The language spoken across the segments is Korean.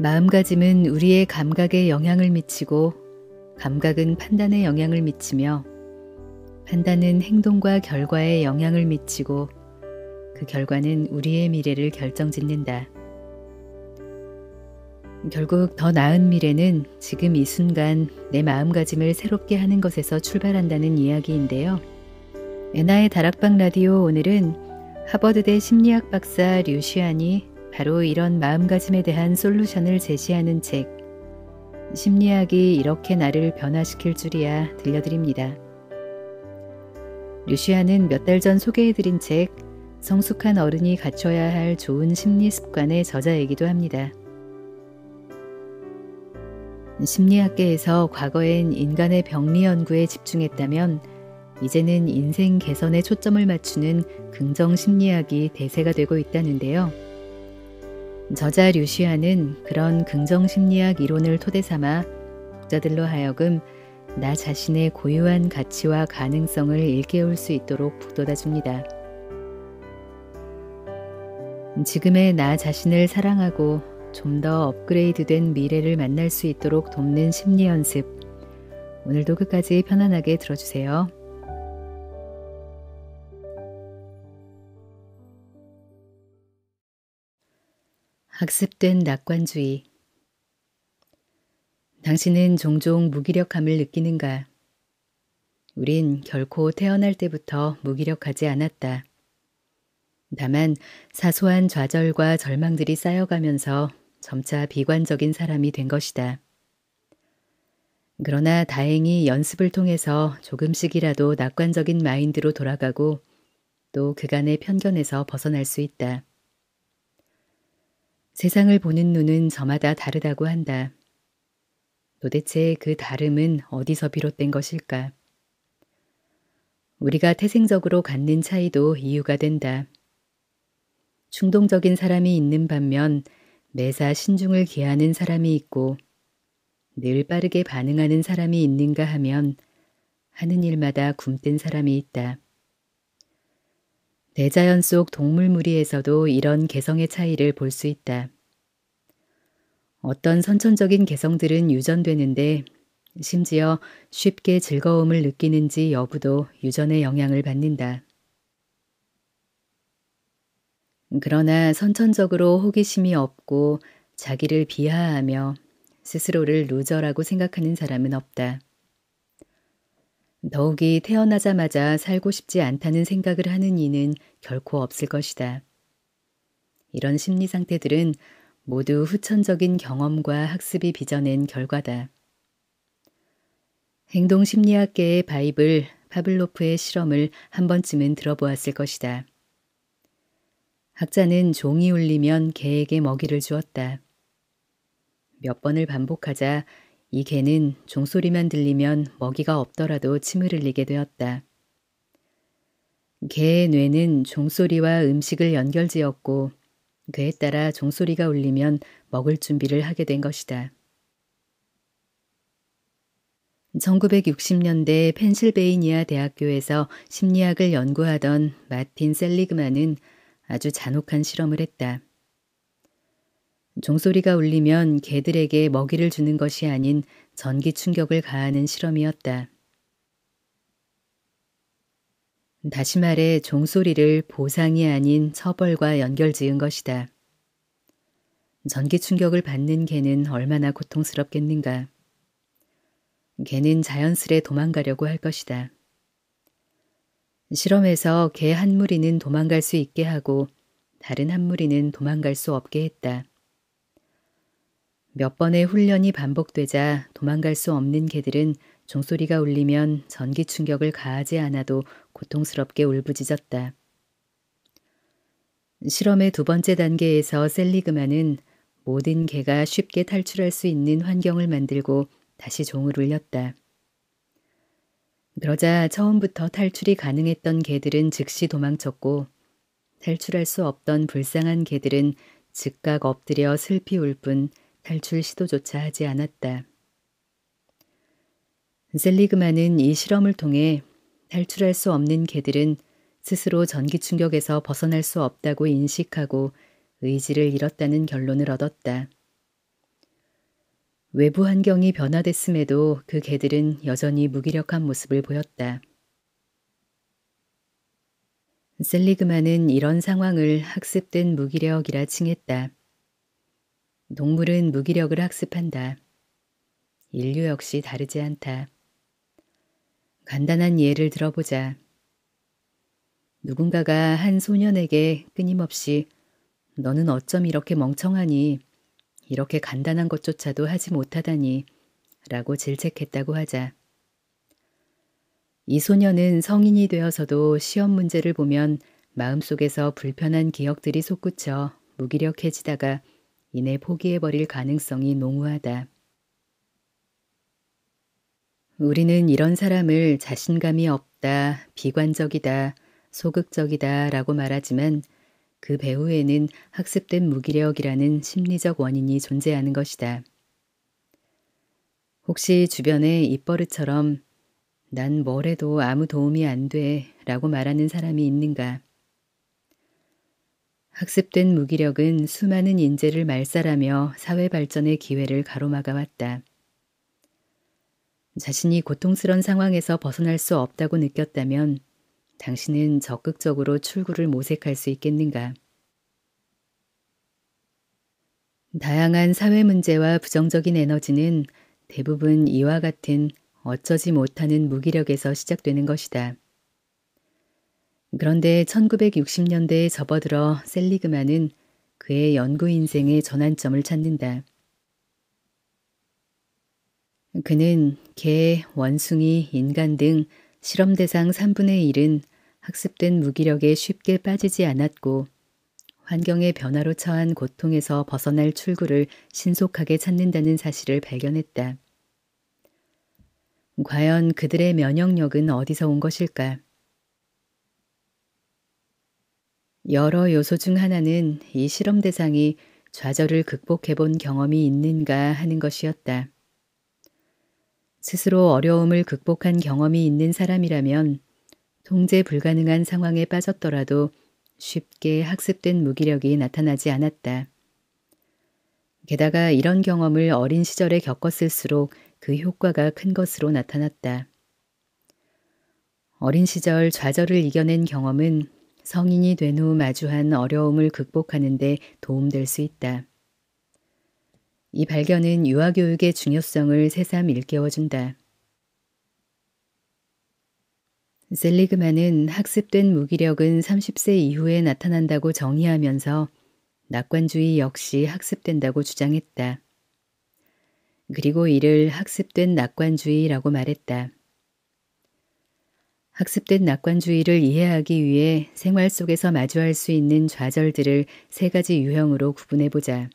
마음가짐은 우리의 감각에 영향을 미치고 감각은 판단에 영향을 미치며 판단은 행동과 결과에 영향을 미치고 그 결과는 우리의 미래를 결정짓는다. 결국 더 나은 미래는 지금 이 순간 내 마음가짐을 새롭게 하는 것에서 출발한다는 이야기인데요. 에나의 다락방 라디오 오늘은 하버드대 심리학 박사 류시안이 바로 이런 마음가짐에 대한 솔루션을 제시하는 책 심리학이 이렇게 나를 변화시킬 줄이야 들려드립니다. 류시아는 몇 달 전 소개해드린 책 성숙한 어른이 갖춰야 할 좋은 심리 습관의 저자이기도 합니다. 심리학계에서 과거엔 인간의 병리 연구에 집중했다면 이제는 인생 개선에 초점을 맞추는 긍정 심리학이 대세가 되고 있다는데요. 저자 류시아는 그런 긍정심리학 이론을 토대 삼아 독자들로 하여금 나 자신의 고유한 가치와 가능성을 일깨울 수 있도록 북돋아 줍니다. 지금의 나 자신을 사랑하고 좀 더 업그레이드 된 미래를 만날 수 있도록 돕는 심리 연습. 오늘도 끝까지 편안하게 들어주세요. 학습된 낙관주의 당신은 종종 무기력함을 느끼는가? 우린 결코 태어날 때부터 무기력하지 않았다. 다만 사소한 좌절과 절망들이 쌓여가면서 점차 비관적인 사람이 된 것이다. 그러나 다행히 연습을 통해서 조금씩이라도 낙관적인 마인드로 돌아가고 또 그간의 편견에서 벗어날 수 있다. 세상을 보는 눈은 저마다 다르다고 한다. 도대체 그 다름은 어디서 비롯된 것일까? 우리가 태생적으로 갖는 차이도 이유가 된다. 충동적인 사람이 있는 반면 매사 신중을 기하는 사람이 있고 늘 빠르게 반응하는 사람이 있는가 하면 하는 일마다 굼뜬 사람이 있다. 대자연 속 동물 무리에서도 이런 개성의 차이를 볼 수 있다. 어떤 선천적인 개성들은 유전되는데 심지어 쉽게 즐거움을 느끼는지 여부도 유전의 영향을 받는다. 그러나 선천적으로 호기심이 없고 자기를 비하하며 스스로를 루저라고 생각하는 사람은 없다. 더욱이 태어나자마자 살고 싶지 않다는 생각을 하는 이는 결코 없을 것이다. 이런 심리 상태들은 모두 후천적인 경험과 학습이 빚어낸 결과다. 행동 심리학계의 바이블 파블로프의 실험을 한 번쯤은 들어보았을 것이다. 학자는 종이 울리면 개에게 먹이를 주었다. 몇 번을 반복하자 이 개는 종소리만 들리면 먹이가 없더라도 침을 흘리게 되었다. 개의 뇌는 종소리와 음식을 연결지었고 그에 따라 종소리가 울리면 먹을 준비를 하게 된 것이다. 1960년대 펜실베이니아 대학교에서 심리학을 연구하던 마틴 셀리그만은 아주 잔혹한 실험을 했다. 종소리가 울리면 개들에게 먹이를 주는 것이 아닌 전기 충격을 가하는 실험이었다. 다시 말해 종소리를 보상이 아닌 처벌과 연결 지은 것이다. 전기 충격을 받는 개는 얼마나 고통스럽겠는가. 개는 자연스레 도망가려고 할 것이다. 실험에서 개 한 무리는 도망갈 수 있게 하고 다른 한 무리는 도망갈 수 없게 했다. 몇 번의 훈련이 반복되자 도망갈 수 없는 개들은 종소리가 울리면 전기 충격을 가하지 않아도 고통스럽게 울부짖었다. 실험의 두 번째 단계에서 셀리그만은 모든 개가 쉽게 탈출할 수 있는 환경을 만들고 다시 종을 울렸다. 그러자 처음부터 탈출이 가능했던 개들은 즉시 도망쳤고 탈출할 수 없던 불쌍한 개들은 즉각 엎드려 슬피 울뿐 갈출 시도조차 하지 않았다. 셀리그만은 이 실험을 통해 탈출할 수 없는 개들은 스스로 전기 충격에서 벗어날 수 없다고 인식하고 의지를 잃었다는 결론을 얻었다. 외부 환경이 변화됐음에도 그 개들은 여전히 무기력한 모습을 보였다. 셀리그만은 이런 상황을 학습된 무기력이라 칭했다. 동물은 무기력을 학습한다. 인류 역시 다르지 않다. 간단한 예를 들어보자. 누군가가 한 소년에게 끊임없이 너는 어쩜 이렇게 멍청하니, 이렇게 간단한 것조차도 하지 못하다니, 라고 질책했다고 하자. 이소년은 성인이 되어서도 시험 문제를 보면 마음속에서 불편한 기억들이 솟구쳐 무기력해지다가 이내 포기해버릴 가능성이 농후하다. 우리는 이런 사람을 자신감이 없다, 비관적이다, 소극적이다 라고 말하지만 그 배후에는 학습된 무기력이라는 심리적 원인이 존재하는 것이다. 혹시 주변에 입버릇처럼 난 뭘 해도 아무 도움이 안 돼 라고 말하는 사람이 있는가? 학습된 무기력은 수많은 인재를 말살하며 사회 발전의 기회를 가로막아 왔다. 자신이 고통스런 상황에서 벗어날 수 없다고 느꼈다면 당신은 적극적으로 출구를 모색할 수 있겠는가? 다양한 사회 문제와 부정적인 에너지는 대부분 이와 같은 어쩌지 못하는 무기력에서 시작되는 것이다. 그런데 1960년대에 접어들어 셀리그만은 그의 연구 인생의 전환점을 찾는다. 그는 개, 원숭이, 인간 등 실험 대상 3분의 1은 학습된 무기력에 쉽게 빠지지 않았고 환경의 변화로 처한 고통에서 벗어날 출구를 신속하게 찾는다는 사실을 발견했다. 과연 그들의 면역력은 어디서 온 것일까? 여러 요소 중 하나는 이 실험 대상이 좌절을 극복해 본 경험이 있는가 하는 것이었다. 스스로 어려움을 극복한 경험이 있는 사람이라면 통제 불가능한 상황에 빠졌더라도 쉽게 학습된 무기력이 나타나지 않았다. 게다가 이런 경험을 어린 시절에 겪었을수록 그 효과가 큰 것으로 나타났다. 어린 시절 좌절을 이겨낸 경험은 성인이 된 후 마주한 어려움을 극복하는 데 도움될 수 있다. 이 발견은 유아교육의 중요성을 새삼 일깨워준다. 셀리그만은 학습된 무기력은 30세 이후에 나타난다고 정의하면서 낙관주의 역시 학습된다고 주장했다. 그리고 이를 학습된 낙관주의라고 말했다. 학습된 낙관주의를 이해하기 위해 생활 속에서 마주할 수 있는 좌절들을 세 가지 유형으로 구분해 보자.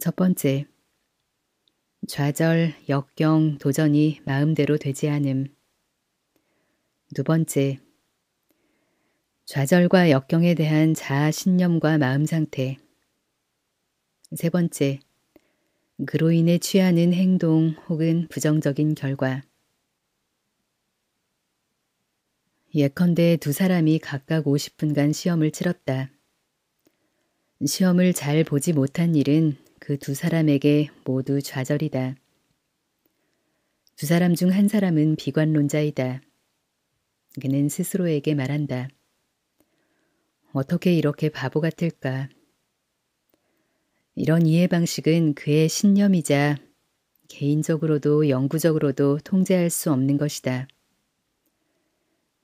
첫 번째. 좌절, 역경, 도전이 마음대로 되지 않음. 두 번째. 좌절과 역경에 대한 자아 신념과 마음 상태. 세 번째. 그로 인해 취하는 행동 혹은 부정적인 결과. 예컨대 두 사람이 각각 50분간 시험을 치렀다. 시험을 잘 보지 못한 일은 그 두 사람에게 모두 좌절이다. 두 사람 중 한 사람은 비관론자이다. 그는 스스로에게 말한다. 어떻게 이렇게 바보 같을까? 이런 이해 방식은 그의 신념이자 개인적으로도 영구적으로도 통제할 수 없는 것이다.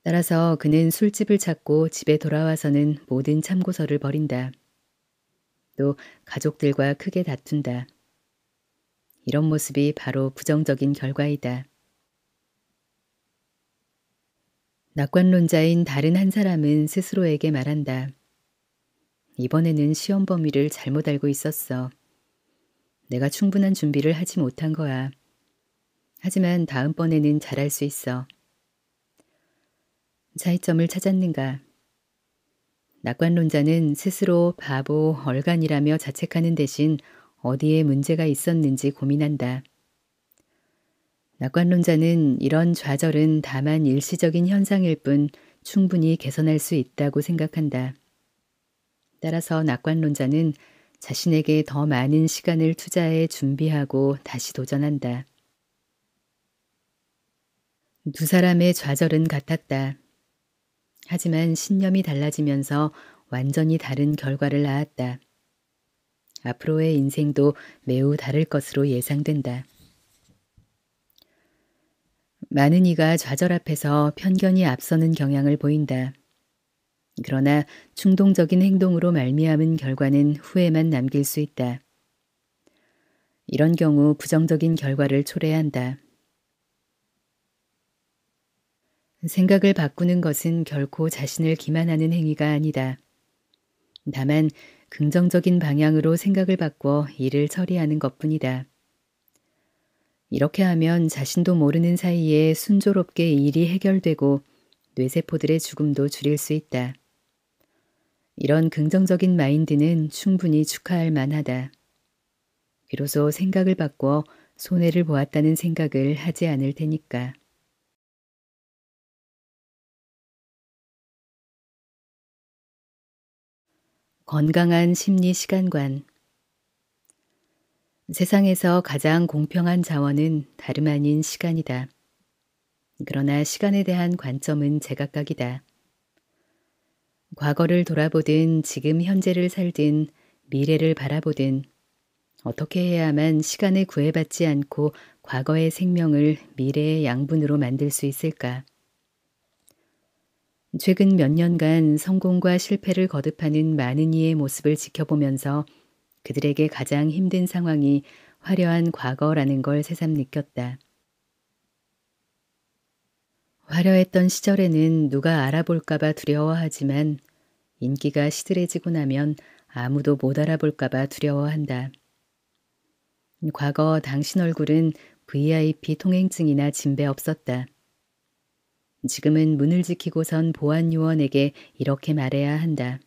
따라서 그는 술집을 찾고 집에 돌아와서는 모든 참고서를 버린다. 또 가족들과 크게 다툰다. 이런 모습이 바로 부정적인 결과이다. 낙관론자인 다른 한 사람은 스스로에게 말한다. 이번에는 시험 범위를 잘못 알고 있었어. 내가 충분한 준비를 하지 못한 거야. 하지만 다음번에는 잘할 수 있어. 차이점을 찾았는가. 낙관론자는 스스로 바보, 얼간이라며 자책하는 대신 어디에 문제가 있었는지 고민한다. 낙관론자는 이런 좌절은 다만 일시적인 현상일 뿐 충분히 개선할 수 있다고 생각한다. 따라서 낙관론자는 자신에게 더 많은 시간을 투자해 준비하고 다시 도전한다. 두 사람의 좌절은 같았다. 하지만 신념이 달라지면서 완전히 다른 결과를 낳았다. 앞으로의 인생도 매우 다를 것으로 예상된다. 많은 이가 좌절 앞에서 편견이 앞서는 경향을 보인다. 그러나 충동적인 행동으로 말미암은 결과는 후회만 남길 수 있다. 이런 경우 부정적인 결과를 초래한다. 생각을 바꾸는 것은 결코 자신을 기만하는 행위가 아니다. 다만 긍정적인 방향으로 생각을 바꿔 일을 처리하는 것뿐이다. 이렇게 하면 자신도 모르는 사이에 순조롭게 일이 해결되고 뇌세포들의 죽음도 줄일 수 있다. 이런 긍정적인 마인드는 충분히 축하할 만하다. 비로소 생각을 바꿔 손해를 보았다는 생각을 하지 않을 테니까. 건강한 심리 시간관 세상에서 가장 공평한 자원은 다름 아닌 시간이다. 그러나 시간에 대한 관점은 제각각이다. 과거를 돌아보든 지금 현재를 살든 미래를 바라보든 어떻게 해야만 시간에 구애받지 않고 과거의 생명을 미래의 양분으로 만들 수 있을까? 최근 몇 년간 성공과 실패를 거듭하는 많은 이의 모습을 지켜보면서 그들에게 가장 힘든 상황이 화려한 과거라는 걸 새삼 느꼈다. 화려했던 시절에는 누가 알아볼까봐 두려워하지만 인기가 시들해지고 나면 아무도 못 알아볼까봐 두려워한다. 과거 당신 얼굴은 VIP 통행증이나 진배 없었다. 지금은 문을 지키고선 보안요원에게 이렇게 말해야 한다.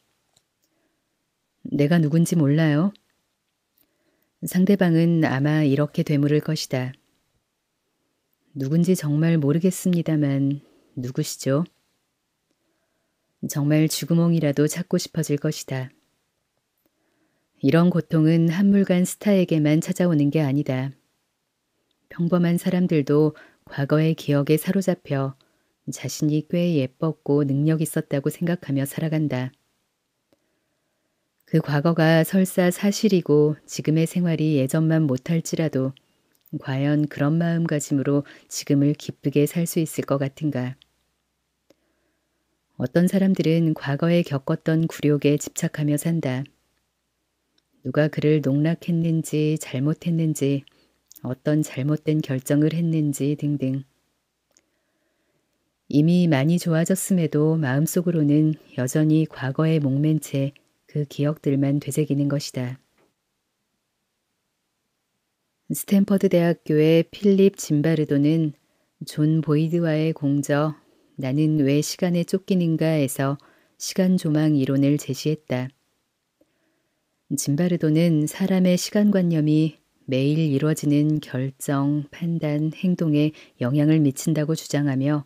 내가 누군지 몰라요? 상대방은 아마 이렇게 되물을 것이다. 누군지 정말 모르겠습니다만 누구시죠? 정말 쥐구멍이라도 찾고 싶어질 것이다. 이런 고통은 한물간 스타에게만 찾아오는 게 아니다. 평범한 사람들도 과거의 기억에 사로잡혀 자신이 꽤 예뻤고 능력 있었다고 생각하며 살아간다. 그 과거가 설사 사실이고 지금의 생활이 예전만 못할지라도 과연 그런 마음가짐으로 지금을 기쁘게 살 수 있을 것 같은가. 어떤 사람들은 과거에 겪었던 굴욕에 집착하며 산다. 누가 그를 농락했는지 잘못했는지 어떤 잘못된 결정을 했는지 등등. 이미 많이 좋아졌음에도 마음속으로는 여전히 과거에 목맨 채 그 기억들만 되새기는 것이다. 스탠퍼드 대학교의 필립 짐바르도는 존 보이드와의 공저 나는 왜 시간에 쫓기는가에서 시간 조망 이론을 제시했다. 짐바르도는 사람의 시간관념이 매일 이루어지는 결정, 판단, 행동에 영향을 미친다고 주장하며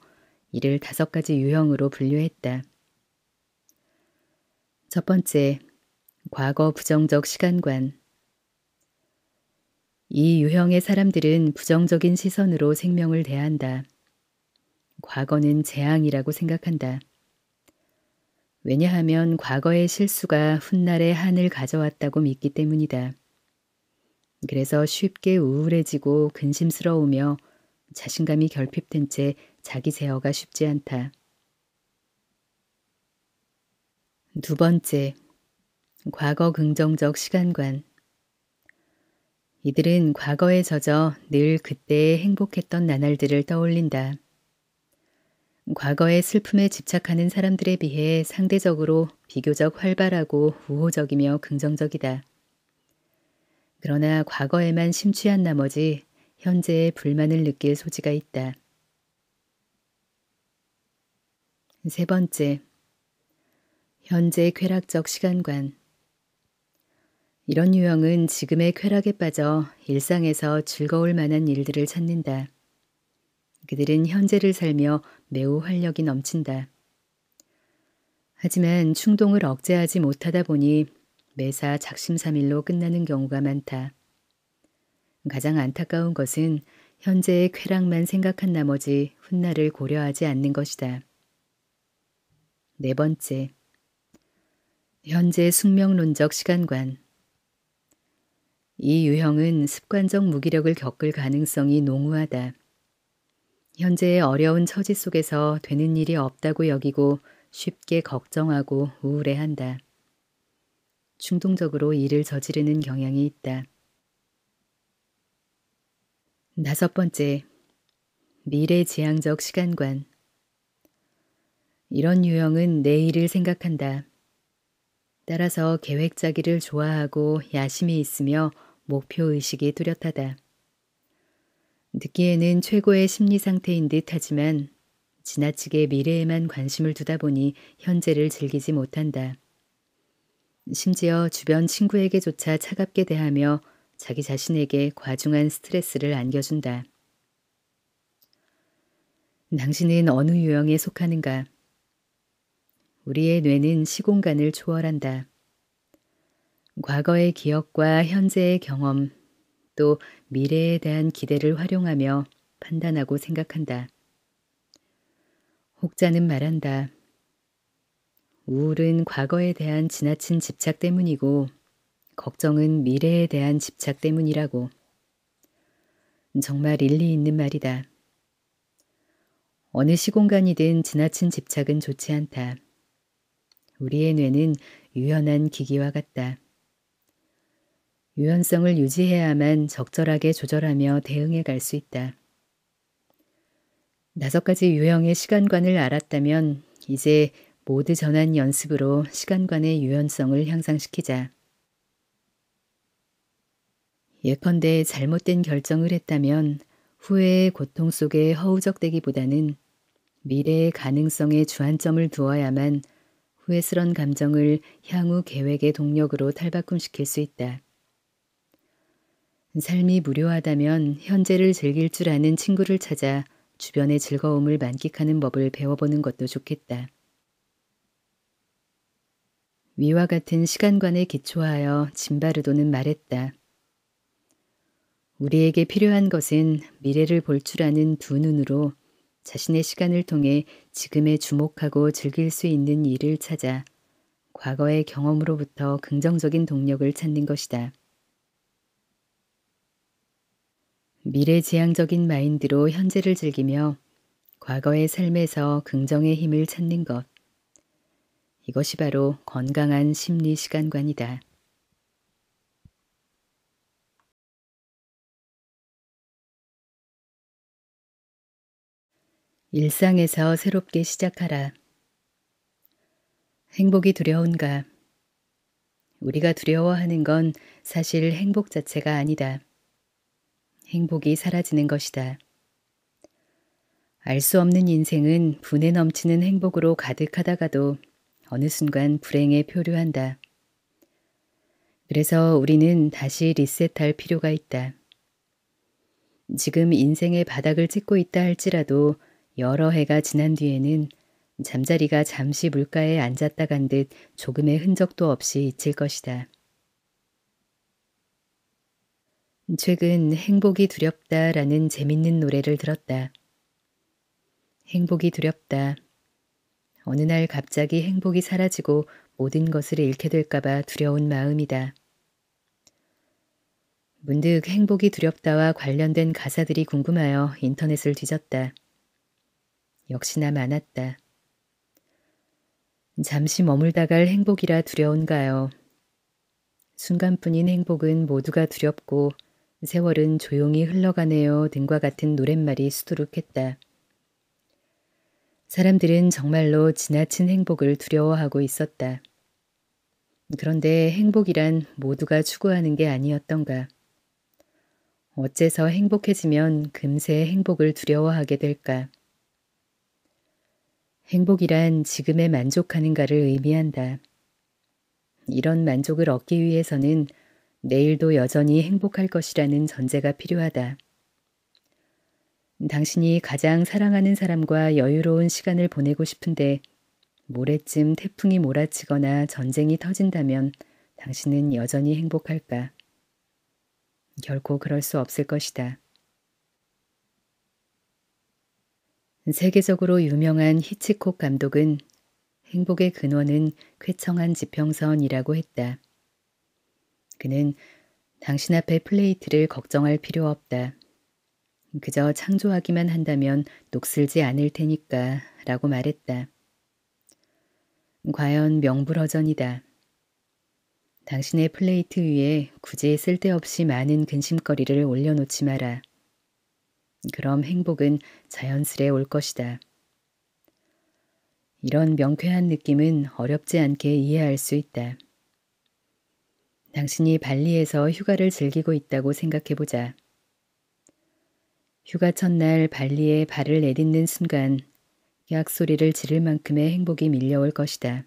이를 다섯 가지 유형으로 분류했다. 첫 번째, 과거 부정적 시간관. 이 유형의 사람들은 부정적인 시선으로 생명을 대한다. 과거는 재앙이라고 생각한다. 왜냐하면 과거의 실수가 훗날의 한을 가져왔다고 믿기 때문이다. 그래서 쉽게 우울해지고 근심스러우며 자신감이 결핍된 채 자기 제어가 쉽지 않다. 두 번째, 과거 긍정적 시간관. 이들은 과거에 젖어 늘 그때의 행복했던 나날들을 떠올린다. 과거의 슬픔에 집착하는 사람들에 비해 상대적으로 비교적 활발하고 우호적이며 긍정적이다. 그러나 과거에만 심취한 나머지 현재의 불만을 느낄 소지가 있다. 세 번째, 현재 쾌락적 시간관. 이런 유형은 지금의 쾌락에 빠져 일상에서 즐거울 만한 일들을 찾는다. 그들은 현재를 살며 매우 활력이 넘친다. 하지만 충동을 억제하지 못하다 보니 매사 작심삼일로 끝나는 경우가 많다. 가장 안타까운 것은 현재의 쾌락만 생각한 나머지 훗날을 고려하지 않는 것이다. 네 번째. 현재 숙명론적 시간관. 이 유형은 습관적 무기력을 겪을 가능성이 농후하다. 현재의 어려운 처지 속에서 되는 일이 없다고 여기고 쉽게 걱정하고 우울해한다. 충동적으로 일을 저지르는 경향이 있다. 다섯 번째, 미래지향적 시간관 이런 유형은 내일을 생각한다. 따라서 계획 짜기를 좋아하고 야심이 있으며 목표의식이 뚜렷하다. 듣기에는 최고의 심리 상태인 듯 하지만 지나치게 미래에만 관심을 두다 보니 현재를 즐기지 못한다. 심지어 주변 친구에게조차 차갑게 대하며 자기 자신에게 과중한 스트레스를 안겨준다. 당신은 어느 유형에 속하는가? 우리의 뇌는 시공간을 초월한다. 과거의 기억과 현재의 경험, 또 미래에 대한 기대를 활용하며 판단하고 생각한다. 혹자는 말한다. 우울은 과거에 대한 지나친 집착 때문이고, 걱정은 미래에 대한 집착 때문이라고. 정말 일리 있는 말이다. 어느 시공간이든 지나친 집착은 좋지 않다. 우리의 뇌는 유연한 기기와 같다. 유연성을 유지해야만 적절하게 조절하며 대응해 갈 수 있다. 다섯 가지 유형의 시간관을 알았다면 이제 모드 전환 연습으로 시간관의 유연성을 향상시키자. 예컨대 잘못된 결정을 했다면 후회의 고통 속에 허우적대기보다는 미래의 가능성에 주안점을 두어야만 후회스런 감정을 향후 계획의 동력으로 탈바꿈시킬 수 있다. 삶이 무료하다면 현재를 즐길 줄 아는 친구를 찾아 주변의 즐거움을 만끽하는 법을 배워보는 것도 좋겠다. 위와 같은 시간관에 기초하여 짐바르도는 말했다. 우리에게 필요한 것은 미래를 볼 줄 아는 두 눈으로 자신의 시간을 통해 지금에 주목하고 즐길 수 있는 일을 찾아 과거의 경험으로부터 긍정적인 동력을 찾는 것이다. 미래지향적인 마인드로 현재를 즐기며 과거의 삶에서 긍정의 힘을 찾는 것. 이것이 바로 건강한 심리 시간관이다. 일상에서 새롭게 시작하라. 행복이 두려운가? 우리가 두려워하는 건 사실 행복 자체가 아니다. 행복이 사라지는 것이다. 알 수 없는 인생은 분에 넘치는 행복으로 가득하다가도 어느 순간 불행에 표류한다. 그래서 우리는 다시 리셋할 필요가 있다. 지금 인생의 바닥을 찍고 있다 할지라도 여러 해가 지난 뒤에는 잠자리가 잠시 물가에 앉았다 간 듯 조금의 흔적도 없이 잊힐 것이다. 최근 행복이 두렵다라는 재밌는 노래를 들었다. 행복이 두렵다. 어느 날 갑자기 행복이 사라지고 모든 것을 잃게 될까봐 두려운 마음이다. 문득 행복이 두렵다와 관련된 가사들이 궁금하여 인터넷을 뒤졌다. 역시나 많았다. 잠시 머물다 갈 행복이라 두려운가요? 순간뿐인 행복은 모두가 두렵고 세월은 조용히 흘러가네요 등과 같은 노랫말이 수두룩했다. 사람들은 정말로 지나친 행복을 두려워하고 있었다. 그런데 행복이란 모두가 추구하는 게 아니었던가. 어째서 행복해지면 금세 행복을 두려워하게 될까? 행복이란 지금에 만족하는가를 의미한다. 이런 만족을 얻기 위해서는 내일도 여전히 행복할 것이라는 전제가 필요하다. 당신이 가장 사랑하는 사람과 여유로운 시간을 보내고 싶은데 모레쯤 태풍이 몰아치거나 전쟁이 터진다면 당신은 여전히 행복할까? 결코 그럴 수 없을 것이다. 세계적으로 유명한 히치콕 감독은 행복의 근원은 쾌청한 지평선이라고 했다. 그는 당신 앞에 플레이트를 걱정할 필요 없다. 그저 창조하기만 한다면 녹슬지 않을 테니까 라고 말했다. 과연 명불허전이다. 당신의 플레이트 위에 굳이 쓸데없이 많은 근심거리를 올려놓지 마라. 그럼 행복은 자연스레 올 것이다. 이런 명쾌한 느낌은 어렵지 않게 이해할 수 있다. 당신이 발리에서 휴가를 즐기고 있다고 생각해보자. 휴가 첫날 발리에 발을 내딛는 순간 약 소리를 지를 만큼의 행복이 밀려올 것이다.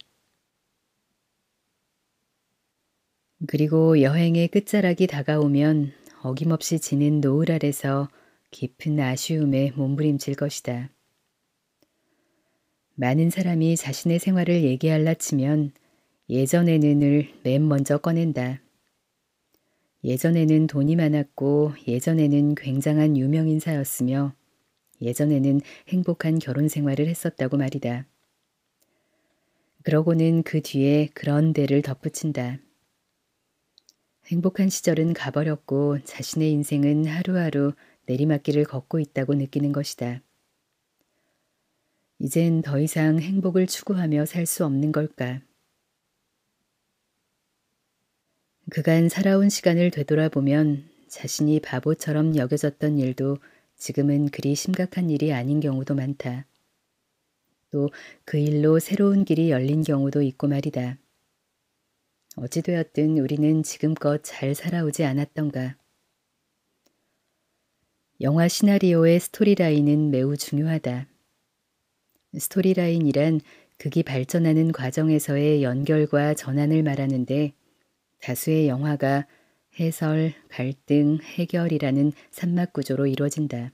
그리고 여행의 끝자락이 다가오면 어김없이 지는 노을 아래서 깊은 아쉬움에 몸부림칠 것이다. 많은 사람이 자신의 생활을 얘기할라 치면 예전의눈 을맨 먼저 꺼낸다. 예전에는 돈이 많았고 예전에는 굉장한 유명인사였으며 예전에는 행복한 결혼 생활을 했었다고 말이다. 그러고는 그 뒤에 그런 데를 덧붙인다. 행복한 시절은 가버렸고 자신의 인생은 하루하루 내리막길을 걷고 있다고 느끼는 것이다. 이젠 더 이상 행복을 추구하며 살 수 없는 걸까? 그간 살아온 시간을 되돌아보면 자신이 바보처럼 여겨졌던 일도 지금은 그리 심각한 일이 아닌 경우도 많다. 또 그 일로 새로운 길이 열린 경우도 있고 말이다. 어찌되었든 우리는 지금껏 잘 살아오지 않았던가. 영화 시나리오의 스토리라인은 매우 중요하다. 스토리라인이란 극이 발전하는 과정에서의 연결과 전환을 말하는데 다수의 영화가 해설, 갈등, 해결이라는 산막 구조로 이루어진다.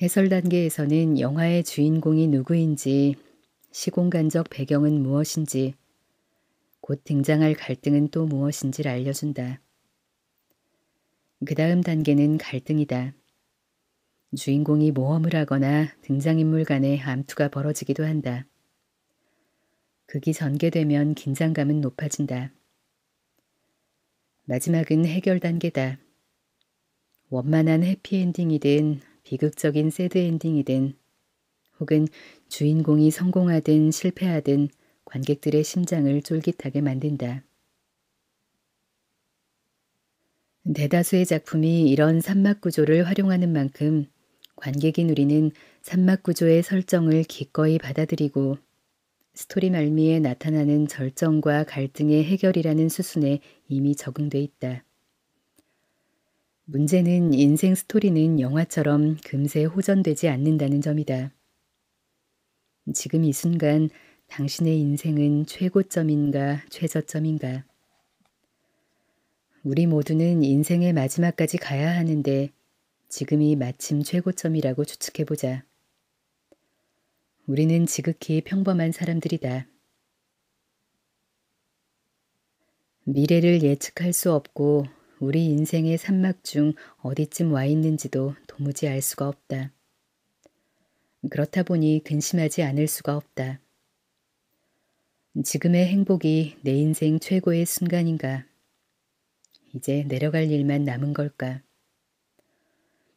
해설 단계에서는 영화의 주인공이 누구인지, 시공간적 배경은 무엇인지, 곧 등장할 갈등은 또 무엇인지를 알려준다. 그 다음 단계는 갈등이다. 주인공이 모험을 하거나 등장인물 간의 암투가 벌어지기도 한다. 극이 전개되면 긴장감은 높아진다. 마지막은 해결 단계다. 원만한 해피엔딩이든 비극적인 새드엔딩이든 혹은 주인공이 성공하든 실패하든 관객들의 심장을 쫄깃하게 만든다. 대다수의 작품이 이런 산막 구조를 활용하는 만큼 관객이 누리는 산막 구조의 설정을 기꺼이 받아들이고 스토리 말미에 나타나는 절정과 갈등의 해결이라는 수순에 이미 적응돼 있다. 문제는 인생 스토리는 영화처럼 금세 호전되지 않는다는 점이다. 지금 이 순간 당신의 인생은 최고점인가 최저점인가 우리 모두는 인생의 마지막까지 가야 하는데 지금이 마침 최고점이라고 추측해보자. 우리는 지극히 평범한 사람들이다. 미래를 예측할 수 없고 우리 인생의 산막 중 어디쯤 와 있는지도 도무지 알 수가 없다. 그렇다 보니 근심하지 않을 수가 없다. 지금의 행복이 내 인생 최고의 순간인가? 이제 내려갈 일만 남은 걸까?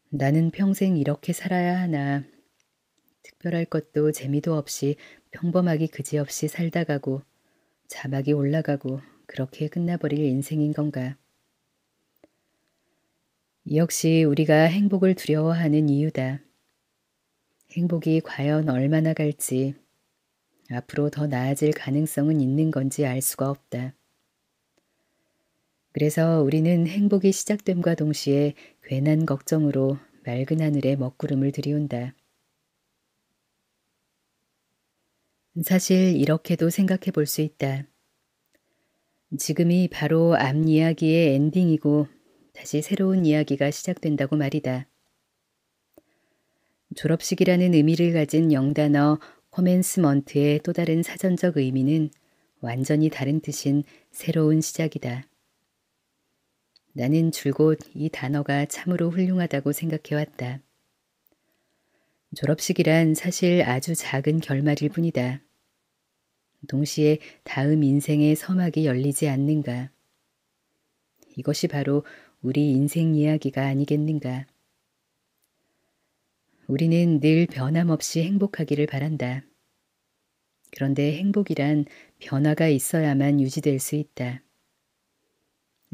나는 평생 이렇게 살아야 하나. 특별할 것도 재미도 없이 평범하기 그지없이 살다 가고 자막이 올라가고 그렇게 끝나버릴 인생인 건가. 이 역시 우리가 행복을 두려워하는 이유다. 행복이 과연 얼마나 갈지, 앞으로 더 나아질 가능성은 있는 건지 알 수가 없다. 그래서 우리는 행복이 시작됨과 동시에 괜한 걱정으로 맑은 하늘에 먹구름을 들이운다. 사실 이렇게도 생각해 볼 수 있다. 지금이 바로 앞 이야기의 엔딩이고 다시 새로운 이야기가 시작된다고 말이다. 졸업식이라는 의미를 가진 영단어 커멘스먼트의또 다른 사전적 의미는 완전히 다른 뜻인 새로운 시작이다. 나는 줄곧 이 단어가 참으로 훌륭하다고 생각해왔다. 졸업식이란 사실 아주 작은 결말일 뿐이다. 동시에 다음 인생의 서막이 열리지 않는가. 이것이 바로 우리 인생 이야기가 아니겠는가. 우리는 늘 변함없이 행복하기를 바란다. 그런데 행복이란 변화가 있어야만 유지될 수 있다.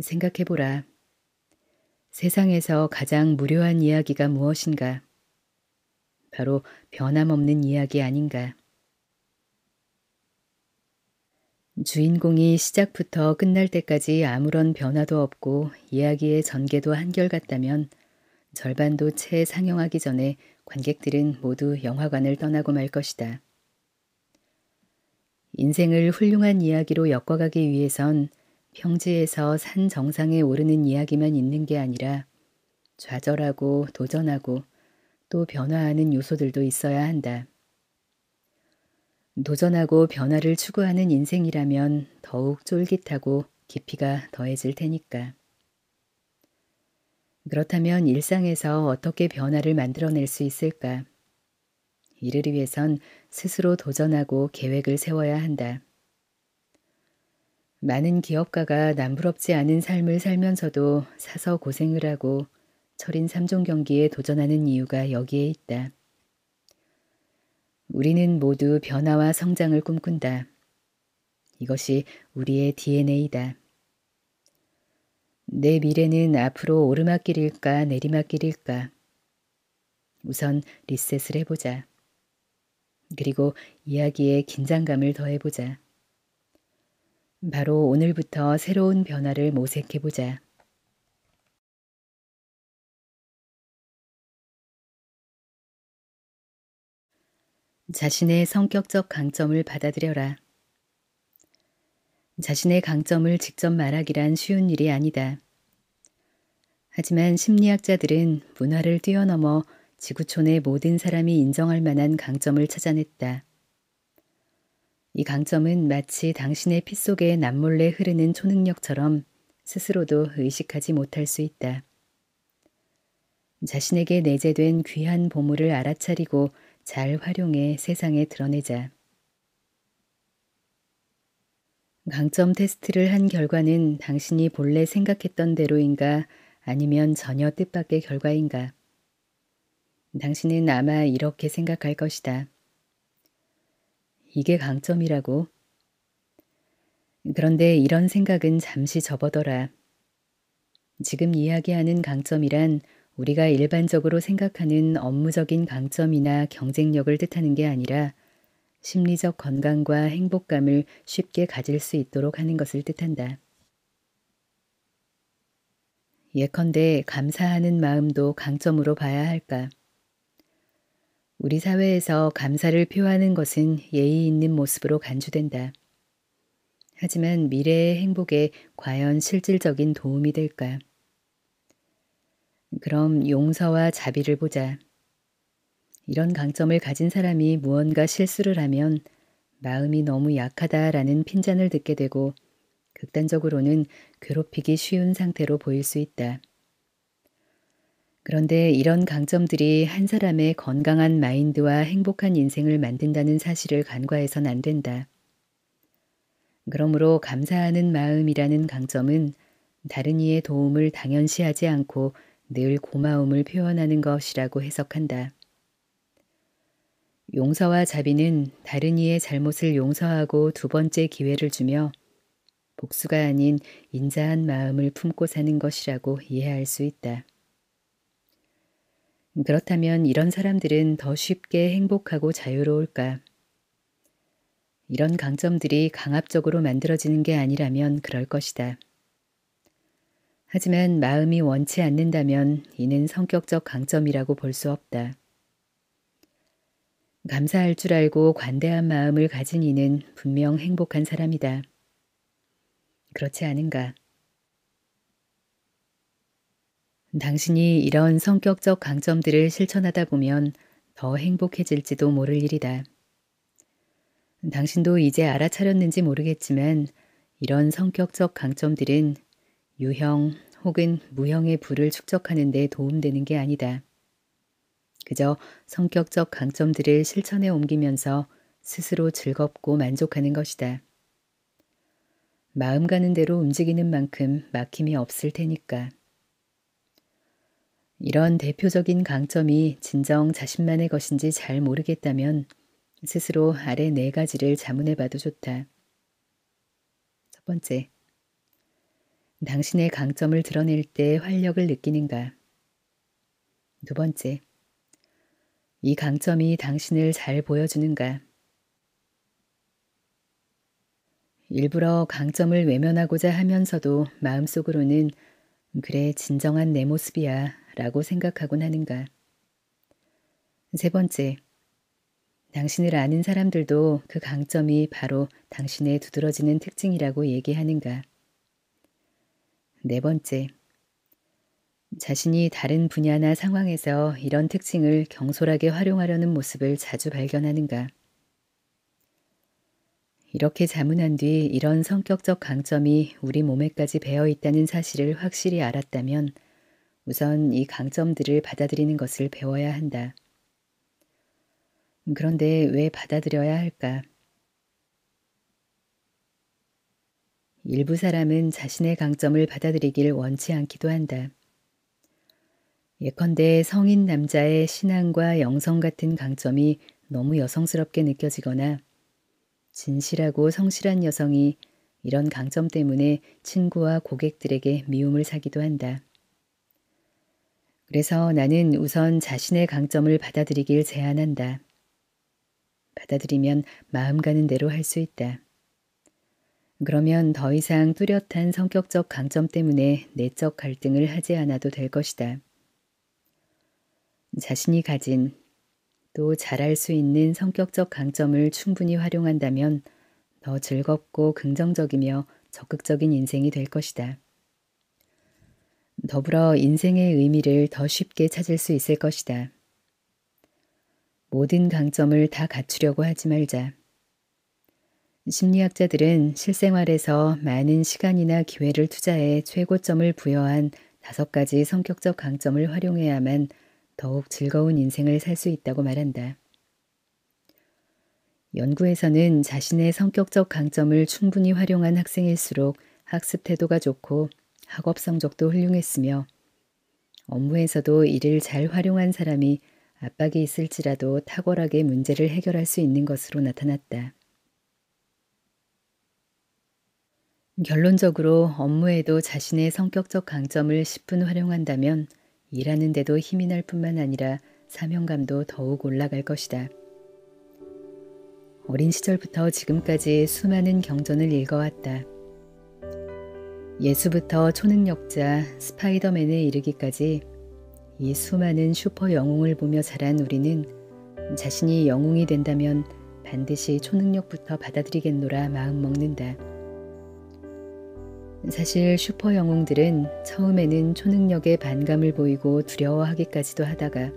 생각해보라. 세상에서 가장 무료한 이야기가 무엇인가? 바로 변함없는 이야기 아닌가? 주인공이 시작부터 끝날 때까지 아무런 변화도 없고 이야기의 전개도 한결같다면 절반도 채 상영하기 전에 관객들은 모두 영화관을 떠나고 말 것이다. 인생을 훌륭한 이야기로 엮어가기 위해선 평지에서 산 정상에 오르는 이야기만 있는 게 아니라 좌절하고 도전하고 또 변화하는 요소들도 있어야 한다. 도전하고 변화를 추구하는 인생이라면 더욱 쫄깃하고 깊이가 더해질 테니까. 그렇다면 일상에서 어떻게 변화를 만들어낼 수 있을까? 이를 위해선 스스로 도전하고 계획을 세워야 한다. 많은 기업가가 남부럽지 않은 삶을 살면서도 사서 고생을 하고 철인 3종 경기에 도전하는 이유가 여기에 있다. 우리는 모두 변화와 성장을 꿈꾼다. 이것이 우리의 DNA다. 내 미래는 앞으로 오르막길일까 내리막길일까. 우선 리셋을 해보자. 그리고 이야기에 긴장감을 더해보자. 바로 오늘부터 새로운 변화를 모색해보자. 자신의 성격적 강점을 받아들여라. 자신의 강점을 직접 말하기란 쉬운 일이 아니다. 하지만 심리학자들은 문화를 뛰어넘어 지구촌의 모든 사람이 인정할 만한 강점을 찾아냈다. 이 강점은 마치 당신의 피 속에 남몰래 흐르는 초능력처럼 스스로도 의식하지 못할 수 있다. 자신에게 내재된 귀한 보물을 알아차리고 잘 활용해 세상에 드러내자. 강점 테스트를 한 결과는 당신이 본래 생각했던 대로인가 아니면 전혀 뜻밖의 결과인가. 당신은 아마 이렇게 생각할 것이다. 이게 강점이라고. 그런데 이런 생각은 잠시 접어더라. 지금 이야기하는 강점이란 우리가 일반적으로 생각하는 업무적인 강점이나 경쟁력을 뜻하는 게 아니라 심리적 건강과 행복감을 쉽게 가질 수 있도록 하는 것을 뜻한다. 예컨대 감사하는 마음도 강점으로 봐야 할까? 우리 사회에서 감사를 표하는 것은 예의 있는 모습으로 간주된다. 하지만 미래의 행복에 과연 실질적인 도움이 될까? 그럼 용서와 자비를 보자. 이런 강점을 가진 사람이 무언가 실수를 하면 마음이 너무 약하다라는 핀잔을 듣게 되고 극단적으로는 괴롭히기 쉬운 상태로 보일 수 있다. 그런데 이런 강점들이 한 사람의 건강한 마인드와 행복한 인생을 만든다는 사실을 간과해선 안 된다. 그러므로 감사하는 마음이라는 강점은 다른 이의 도움을 당연시하지 않고 늘 고마움을 표현하는 것이라고 해석한다. 용서와 자비는 다른 이의 잘못을 용서하고 두 번째 기회를 주며 복수가 아닌 인자한 마음을 품고 사는 것이라고 이해할 수 있다. 그렇다면 이런 사람들은 더 쉽게 행복하고 자유로울까? 이런 강점들이 강압적으로 만들어지는 게 아니라면 그럴 것이다. 하지만 마음이 원치 않는다면 이는 성격적 강점이라고 볼 수 없다. 감사할 줄 알고 관대한 마음을 가진 이는 분명 행복한 사람이다. 그렇지 않은가? 당신이 이런 성격적 강점들을 실천하다 보면 더 행복해질지도 모를 일이다. 당신도 이제 알아차렸는지 모르겠지만 이런 성격적 강점들은 유형 혹은 무형의 부를 축적하는 데 도움되는 게 아니다. 그저 성격적 강점들을 실천에 옮기면서 스스로 즐겁고 만족하는 것이다. 마음 가는 대로 움직이는 만큼 막힘이 없을 테니까. 이런 대표적인 강점이 진정 자신만의 것인지 잘 모르겠다면 스스로 아래 네 가지를 자문해 봐도 좋다. 첫 번째, 당신의 강점을 드러낼 때 활력을 느끼는가. 두 번째, 이 강점이 당신을 잘 보여주는가. 일부러 강점을 외면하고자 하면서도 마음속으로는 그래 진정한 내 모습이야 라고 생각하곤 하는가. 세 번째, 당신을 아는 사람들도 그 강점이 바로 당신의 두드러지는 특징이라고 얘기하는가. 네 번째, 자신이 다른 분야나 상황에서 이런 특징을 경솔하게 활용하려는 모습을 자주 발견하는가. 이렇게 자문한 뒤 이런 성격적 강점이 우리 몸에까지 배어 있다는 사실을 확실히 알았다면 우선 이 강점들을 받아들이는 것을 배워야 한다. 음, 그런데 왜 받아들여야 할까? 일부 사람은 자신의 강점을 받아들이길 원치 않기도 한다. 예컨대 성인 남자의 신앙과 영성 같은 강점이 너무 여성스럽게 느껴지거나 진실하고 성실한 여성이 이런 강점 때문에 친구와 고객들에게 미움을 사기도 한다. 그래서 나는 우선 자신의 강점을 받아들이길 제안한다. 받아들이면 마음 가는 대로 할 수 있다. 그러면 더 이상 뚜렷한 성격적 강점 때문에 내적 갈등을 하지 않아도 될 것이다. 자신이 가진 또 잘할 수 있는 성격적 강점을 충분히 활용한다면 더 즐겁고 긍정적이며 적극적인 인생이 될 것이다. 더불어 인생의 의미를 더 쉽게 찾을 수 있을 것이다. 모든 강점을 다 갖추려고 하지 말자. 심리학자들은 실생활에서 많은 시간이나 기회를 투자해 최고점을 부여한 다섯 가지 성격적 강점을 활용해야만 더욱 즐거운 인생을 살 수 있다고 말한다. 연구에서는 자신의 성격적 강점을 충분히 활용한 학생일수록 학습 태도가 좋고 학업 성적도 훌륭했으며 업무에서도 이를 잘 활용한 사람이 압박이 있을지라도 탁월하게 문제를 해결할 수 있는 것으로 나타났다. 결론적으로 업무에도 자신의 성격적 강점을 10분 활용한다면 일하는 데도 힘이 날 뿐만 아니라 사명감도 더욱 올라갈 것이다. 어린 시절부터 지금까지 수많은 경전을 읽어왔다. 예수부터 초능력자 스파이더맨에 이르기까지 이 수많은 슈퍼 영웅을 보며 자란 우리는 자신이 영웅이 된다면 반드시 초능력부터 받아들이겠노라 마음 먹는다. 사실 슈퍼 영웅들은 처음에는 초능력에 반감을 보이고 두려워하기까지도 하다가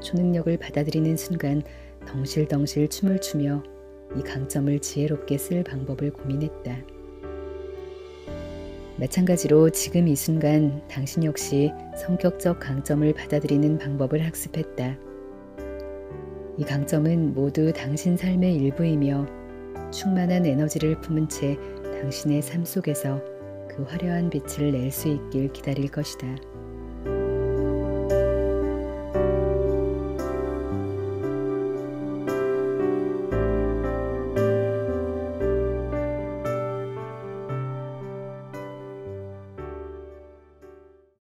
초능력을 받아들이는 순간 덩실덩실 춤을 추며 이 강점을 지혜롭게 쓸 방법을 고민했다. 마찬가지로 지금 이 순간 당신 역시 성격적 강점을 받아들이는 방법을 학습했다. 이 강점은 모두 당신 삶의 일부이며 충만한 에너지를 품은 채 당신의 삶 속에서 그 화려한 빛을 낼 수 있길 기다릴 것이다.